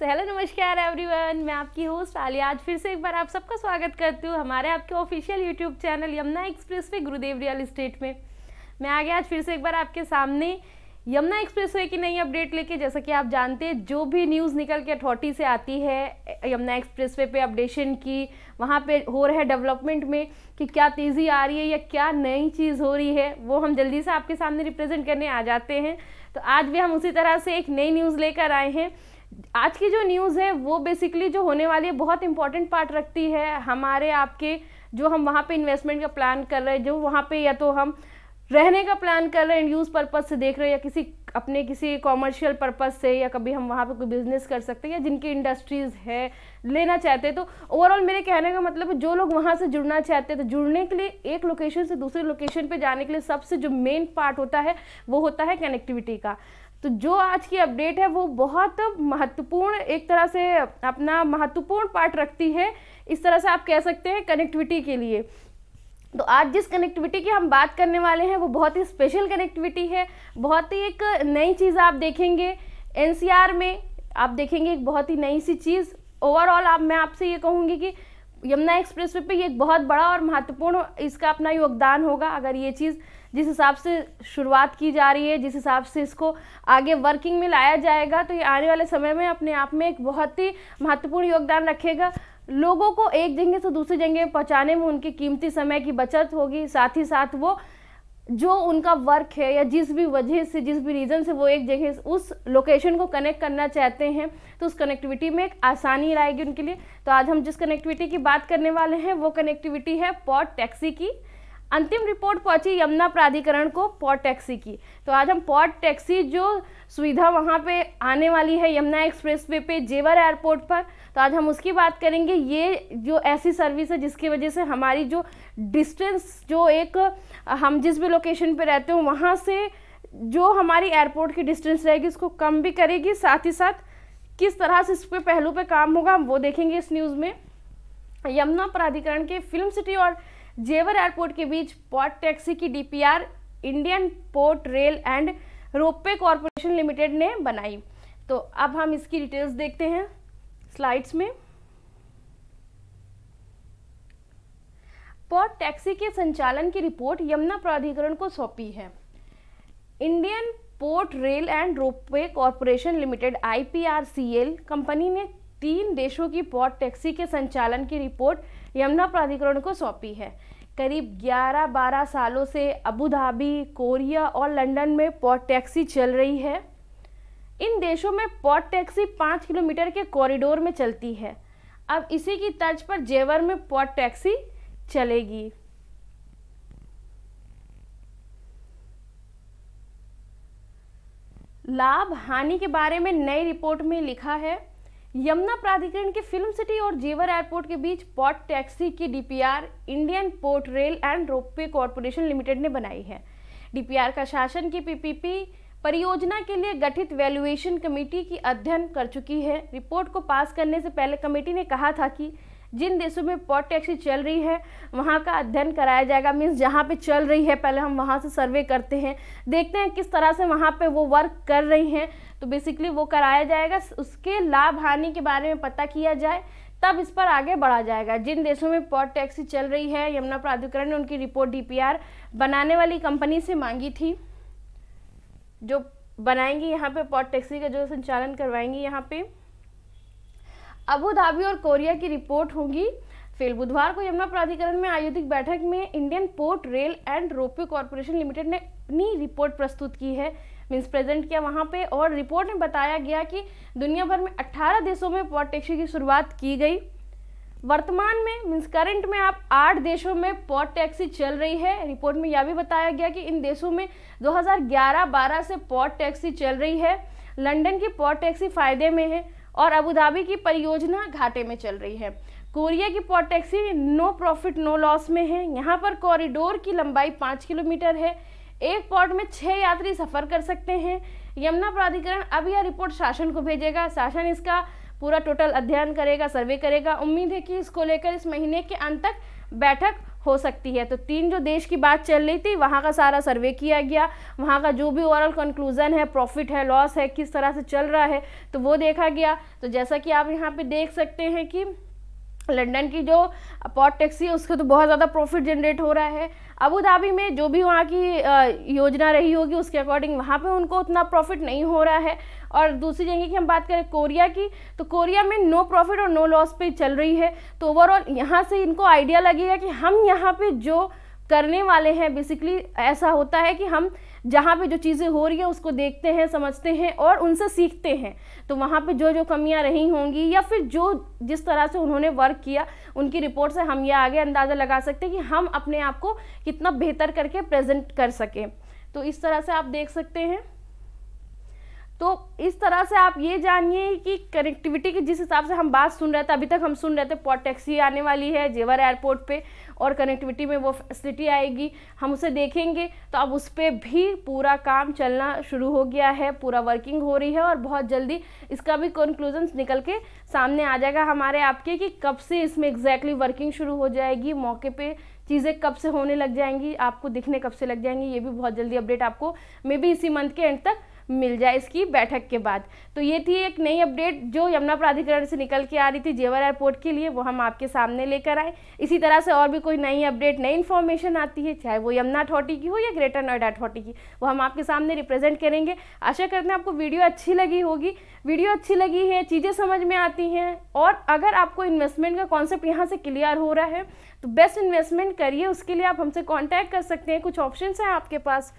so hello नमस्कार everyone मैं आपकी होस्ट आलिया आज फिर से एक बार आप सबका स्वागत करती हूँ हमारे आपके official YouTube channel Yamuna expressway Gurudev real estate में मैं आ गया आज फिर से एक बार आपके सामने यमुना एक्सप्रेस वे की नई अपडेट लेके जैसा कि आप जानते हैं जो भी न्यूज़ निकल के अथॉरिटी से आती है यमुना एक्सप्रेस वे पे अपडेशन की वहाँ पे हो रहा है डेवलपमेंट में कि क्या तेज़ी आ रही है या क्या नई चीज़ हो रही है वो हम जल्दी से आपके सामने रिप्रेजेंट करने आ जाते हैं तो आज भी हम उसी तरह से एक नई न्यूज़ लेकर आए हैं आज की जो न्यूज़ है वो बेसिकली जो होने वाली है बहुत इंपॉर्टेंट पार्ट रखती है हमारे आपके जो हम वहाँ पे इन्वेस्टमेंट का प्लान कर रहे हैं जो वहाँ पे या तो हम रहने का प्लान कर रहे हैं यूज़ पर्पज़ से देख रहे हैं या किसी अपने किसी कॉमर्शियल पर्पज़ से या कभी हम वहाँ पे कोई बिजनेस कर सकते हैं या जिनकी इंडस्ट्रीज़ है लेना चाहते हैं तो ओवरऑल मेरे कहने का मतलब जो लोग वहाँ से जुड़ना चाहते हैं तो जुड़ने के लिए एक लोकेशन से दूसरे लोकेशन पे जाने के लिए सबसे जो मेन पार्ट होता है वो होता है कनेक्टिविटी का तो जो आज की अपडेट है वो बहुत महत्वपूर्ण एक तरह से अपना महत्वपूर्ण पार्ट रखती है इस तरह से आप कह सकते हैं कनेक्टिविटी के लिए तो आज जिस कनेक्टिविटी की हम बात करने वाले हैं वो बहुत ही स्पेशल कनेक्टिविटी है बहुत ही एक नई चीज़ आप देखेंगे एन में आप देखेंगे एक बहुत ही नई सी चीज़ ओवरऑल आप मैं आपसे ये कहूँगी कि यमुना एक्सप्रेस वे पर ये एक बहुत बड़ा और महत्वपूर्ण इसका अपना योगदान होगा अगर ये चीज़ जिस हिसाब से शुरुआत की जा रही है जिस हिसाब से इसको आगे वर्किंग में लाया जाएगा तो ये आने वाले समय में अपने आप में एक बहुत ही महत्वपूर्ण योगदान रखेगा लोगों को एक जगह से तो दूसरी जगह पहुँचाने में उनके कीमती समय की बचत होगी साथ ही साथ वो जो उनका वर्क है या जिस भी वजह से जिस भी रीज़न से वो एक जगह उस लोकेशन को कनेक्ट करना चाहते हैं तो उस कनेक्टिविटी में एक आसानी रहेगी उनके लिए तो आज हम जिस कनेक्टिविटी की बात करने वाले हैं वो कनेक्टिविटी है पॉट टैक्सी की अंतिम रिपोर्ट पहुंची यमुना प्राधिकरण को पॉट टैक्सी की तो आज हम पॉट टैक्सी जो सुविधा वहाँ पे आने वाली है यमुना एक्सप्रेस वे पे जेवर एयरपोर्ट पर तो आज हम उसकी बात करेंगे ये जो ऐसी सर्विस है जिसकी वजह से हमारी जो डिस्टेंस जो एक हम जिस भी लोकेशन पे रहते हो वहाँ से जो हमारी एयरपोर्ट की डिस्टेंस रहेगी उसको कम भी करेगी साथ ही साथ किस तरह से इस पर पहलू पर काम होगा हम वो देखेंगे इस न्यूज़ में यमुना प्राधिकरण के फिल्म सिटी और जेवर एयरपोर्ट के बीच पॉट टैक्सी की DPR Indian port rail and ropeway corporation limited ने बनाई तो अब हम इसकी डिटेल्स देखते हैं स्लाइड्स में पॉट टैक्सी के संचालन की रिपोर्ट यमुना प्राधिकरण को सौंपी है Indian port rail and ropeway corporation limited IPRCL company ने तीन देशों की पॉट टैक्सी के संचालन की रिपोर्ट यमुना प्राधिकरण को सौंपी है करीब 11-12 सालों से अबू धाबी कोरिया और लंदन में पॉट टैक्सी चल रही है इन देशों में पॉट टैक्सी पाँच किलोमीटर के कॉरिडोर में चलती है अब इसी की तर्ज पर जेवर में पॉट टैक्सी चलेगी लाभ हानि के बारे में नई रिपोर्ट में लिखा है यमुना प्राधिकरण के फिल्म सिटी और जेवर एयरपोर्ट के बीच पॉट टैक्सी की DPR Indian port rail and ropeway corporation limited ने बनाई है डीपीआर का शासन की पीपीपी परियोजना के लिए गठित वैल्यूएशन कमेटी की अध्ययन कर चुकी है रिपोर्ट को पास करने से पहले कमेटी ने कहा था कि जिन देशों में पॉट टैक्सी चल रही है वहाँ का अध्ययन कराया जाएगा मीन्स जहाँ पे चल रही है पहले हम वहाँ से सर्वे करते हैं देखते हैं किस तरह से वहाँ पे वो वर्क कर रही हैं तो बेसिकली वो कराया जाएगा उसके लाभ हानि के बारे में पता किया जाए तब इस पर आगे बढ़ा जाएगा जिन देशों में पॉट टैक्सी चल रही है यमुना प्राधिकरण ने उनकी रिपोर्ट डी बनाने वाली कंपनी से मांगी थी जो बनाएंगी यहाँ पे पॉट टैक्सी का जो संचालन करवाएंगी यहाँ पे अबू धाबी और कोरिया की रिपोर्ट होगी फिर बुधवार को यमुना प्राधिकरण में आयोजित बैठक में Indian port rail and ropeway corporation limited ने अपनी रिपोर्ट प्रस्तुत की है मीन्स प्रेजेंट किया वहाँ पे और रिपोर्ट में बताया गया कि दुनिया भर में 18 देशों में पॉट टैक्सी की शुरुआत की गई वर्तमान में मीन्स करंट में आप आठ देशों में पॉट टैक्सी चल रही है रिपोर्ट में यह भी बताया गया कि इन देशों में 2011-12 से पॉट टैक्सी चल रही है लंदन की पॉट टैक्सी फायदे में है और अबूधाबी की परियोजना घाटे में चल रही है कोरिया की port taxi no profit no loss में है यहाँ पर कॉरिडोर की लंबाई पाँच किलोमीटर है एक पॉट में छः यात्री सफ़र कर सकते हैं यमुना प्राधिकरण अब यह रिपोर्ट शासन को भेजेगा शासन इसका पूरा टोटल अध्ययन करेगा सर्वे करेगा उम्मीद है कि इसको लेकर इस महीने के अंत तक बैठक हो सकती है तो तीन जो देश की बात चल रही थी वहाँ का सारा सर्वे किया गया वहाँ का जो भी ओवरऑल कंक्लूज़न है प्रॉफिट है लॉस है किस तरह से चल रहा है तो वो देखा गया तो जैसा कि आप यहाँ पे देख सकते हैं कि लंदन की जो पॉट टैक्सी है उसका तो बहुत ज़्यादा प्रॉफिट जनरेट हो रहा है अबू धाबी में जो भी वहाँ की योजना रही होगी उसके अकॉर्डिंग वहाँ पे उनको उतना प्रॉफिट नहीं हो रहा है और दूसरी जगह की हम बात करें कोरिया की तो कोरिया में नो प्रॉफिट और नो लॉस पे चल रही है तो ओवरऑल यहाँ से इनको आइडिया लगेगा कि हम यहाँ पर जो करने वाले हैं बेसिकली ऐसा होता है कि हम जहाँ पे जो चीज़ें हो रही है उसको देखते हैं समझते हैं और उनसे सीखते हैं तो वहाँ पे जो जो कमियाँ रही होंगी या फिर जो जिस तरह से उन्होंने वर्क किया उनकी रिपोर्ट से हम ये आगे अंदाज़ा लगा सकते हैं कि हम अपने आप को कितना बेहतर करके प्रेजेंट कर सकें तो इस तरह से आप देख सकते हैं तो इस तरह से आप ये जानिए कि कनेक्टिविटी की जिस हिसाब से हम बात सुन रहे थे अभी तक हम सुन रहे थे पॉट टैक्सी आने वाली है जेवर एयरपोर्ट पे और कनेक्टिविटी में वो फैसिलिटी आएगी हम उसे देखेंगे तो अब उस पर भी पूरा काम चलना शुरू हो गया है पूरा वर्किंग हो रही है और बहुत जल्दी इसका भी कंक्लूजन निकल के सामने आ जाएगा हमारे आपके कि कब से इसमें एग्जैक्टली exactly वर्किंग शुरू हो जाएगी मौके पर चीज़ें कब से होने लग जाएंगी आपको दिखने कब से लग जाएंगी ये भी बहुत जल्दी अपडेट आपको मे बी इसी मंथ के एंड तक मिल जाए इसकी बैठक के बाद तो ये थी एक नई अपडेट जो यमुना प्राधिकरण से निकल के आ रही थी जेवर एयरपोर्ट के लिए वो हम आपके सामने लेकर आए इसी तरह से और भी कोई नई अपडेट नई इन्फॉर्मेशन आती है चाहे वो यमुना अथॉरिटी की हो या ग्रेटर नोएडा अथॉरिटी की वो हम आपके सामने रिप्रेजेंट करेंगे आशा करते हैं आपको वीडियो अच्छी लगी होगी वीडियो अच्छी लगी है चीज़ें समझ में आती हैं और अगर आपको इन्वेस्टमेंट का कॉन्सेप्ट यहाँ से क्लियर हो रहा है तो बेस्ट इन्वेस्टमेंट करिए उसके लिए आप हमसे कॉन्टैक्ट कर सकते हैं कुछ ऑप्शन हैं आपके पास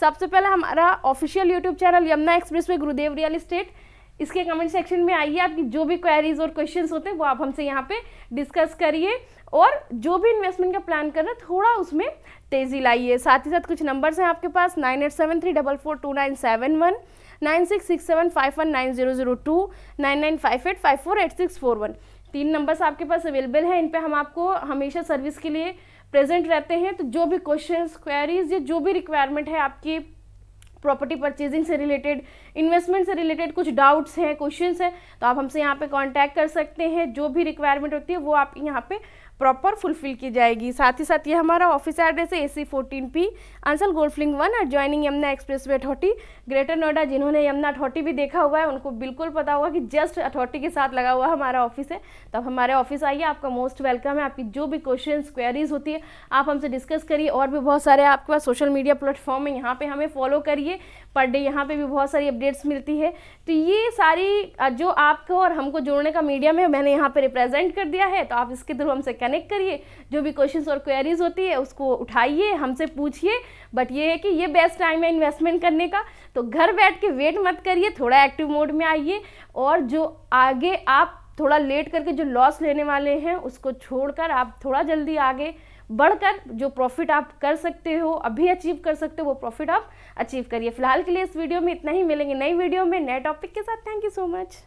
सबसे पहले हमारा official YouTube channel Yamuna expressway Gurudev real estate इसके कमेंट सेक्शन में आइए आपकी जो भी क्वेरीज और क्वेश्चंस होते हैं वो आप हमसे यहाँ पे डिस्कस करिए और जो भी इन्वेस्टमेंट का प्लान कर रहे हैं थोड़ा उसमें तेज़ी लाइए साथ ही साथ कुछ नंबर्स हैं आपके पास nine eight seven three double four two nine seven one nine six six seven five one nine zero zero two nine nine five eight five four eight six four one तीन numbers आपके पास available हैं इन पर हम आपको हमेशा service के लिए प्रेजेंट रहते हैं तो जो भी क्वेश्चन क्वेरीज या जो भी रिक्वायरमेंट है आपकी प्रॉपर्टी परचेजिंग से रिलेटेड इन्वेस्टमेंट से रिलेटेड कुछ डाउट्स हैं क्वेश्चंस हैं तो आप हमसे यहाँ पे कांटेक्ट कर सकते हैं जो भी रिक्वायरमेंट होती है वो आप यहाँ पे प्रॉपर फुलफिल की जाएगी साथ ही साथ ये हमारा ऑफिस एड्रेस है A C fourteen P Ansal golf link one और joining Yamuna expressway Athauti Greater Noida जिन्होंने यमुना अठौटी भी देखा हुआ है उनको बिल्कुल पता होगा कि जस्ट अठौटी के साथ लगा हुआ हमारा ऑफिस है तो आप हमारे ऑफिस आइए आपका मोस्ट वेलकम है आपकी जो भी क्वेश्चन क्वेरीज होती है आप हमसे डिस्कस करिए और भी बहुत सारे आपके पास सोशल मीडिया प्लेटफॉर्म है यहाँ पर हमें फॉलो करिए पर डे यहाँ पर भी बहुत सारी अपडेट्स मिलती है तो ये सारी जो आपको और हमको जोड़ने का मीडियम है मैंने यहाँ पर रिप्रेजेंट कर दिया है तो आप इसके थ्रू हमसे कनेक्ट करिए जो भी क्वेश्चन और क्वेरीज होती है उसको उठाइए हमसे पूछिए बट ये है कि ये बेस्ट टाइम है इन्वेस्टमेंट करने का तो घर बैठ के वेट मत करिए थोड़ा एक्टिव मोड में आइए और जो आगे आप थोड़ा लेट करके जो लॉस लेने वाले हैं उसको छोड़कर आप थोड़ा जल्दी आगे बढ़कर जो प्रॉफिट आप कर सकते हो अभी अचीव कर सकते हो वो प्रॉफिट आप अचीव करिए फिलहाल के लिए इस वीडियो में इतना ही मिलेंगे नई वीडियो में नए टॉपिक के साथ थैंक यू सो मच